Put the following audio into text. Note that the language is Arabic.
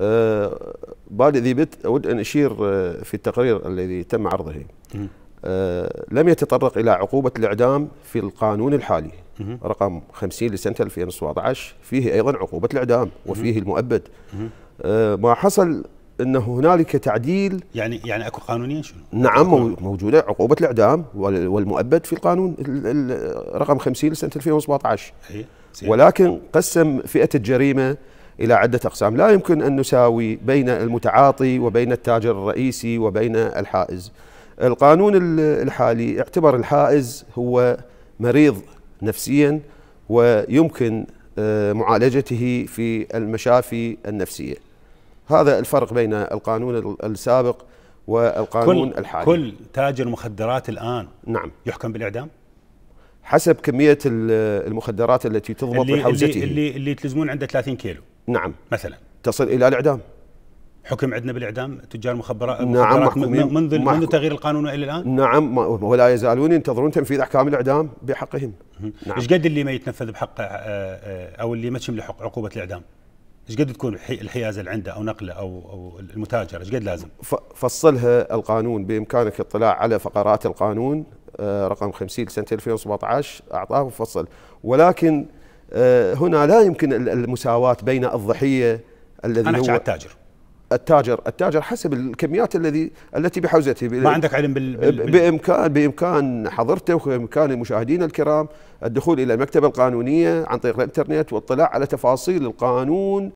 آه، بادئ ذي بت أود أن أشير آه، في التقرير الذي تم عرضه آه، لم يتطرق إلى عقوبة الإعدام في القانون الحالي رقم 50 لسنة 2017 فيه أيضا عقوبة الإعدام وفيه المؤبد ما حصل انه هنالك تعديل يعني يعني اكو قانونيا شنو؟ نعم موجودة عقوبة الإعدام والمؤبد في القانون رقم 50 لسنة 2017 إيه، ولكن قسم فئة الجريمة إلى عدة أقسام لا يمكن أن نساوي بين المتعاطي وبين التاجر الرئيسي وبين الحائز القانون الحالي اعتبر الحائز هو مريض نفسيا ويمكن آه، معالجته في المشافي النفسيه. هذا الفرق بين القانون السابق والقانون كل الحالي. كل تاجر مخدرات الان نعم يحكم بالاعدام؟ حسب كميه المخدرات التي تضبط اللي حوزته اللي اللي, اللي تلزمون عنده 30 كيلو نعم مثلا تصل الى الاعدام حكم عندنا بالاعدام تجار نعم، مخبرات نعم محكومين منذ محكوم منذ تغيير القانون الى الان نعم ولا يزالون ينتظرون تنفيذ احكام الاعدام بحقهم نعم ايش قد اللي ما يتنفذ بحقه آه، آه، او اللي ما تشمل عقوبه الاعدام؟ ايش قد تكون الحيازه اللي عنده او نقله او او المتاجر ايش قد لازم؟ فصلها القانون بامكانك الاطلاع على فقرات القانون آه، رقم 50 لسنه 2017 اعطاه وفصل ولكن آه، هنا لا يمكن المساواة بين الضحية الذي أنا هو التاجر التاجر التاجر حسب الكميات الذي التي بحوزته ما عندك علم بال... بال... بامكان بامكان حضرته وبامكان المشاهدين الكرام الدخول الى المكتبه القانونيه عن طريق الانترنت والاطلاع على تفاصيل القانون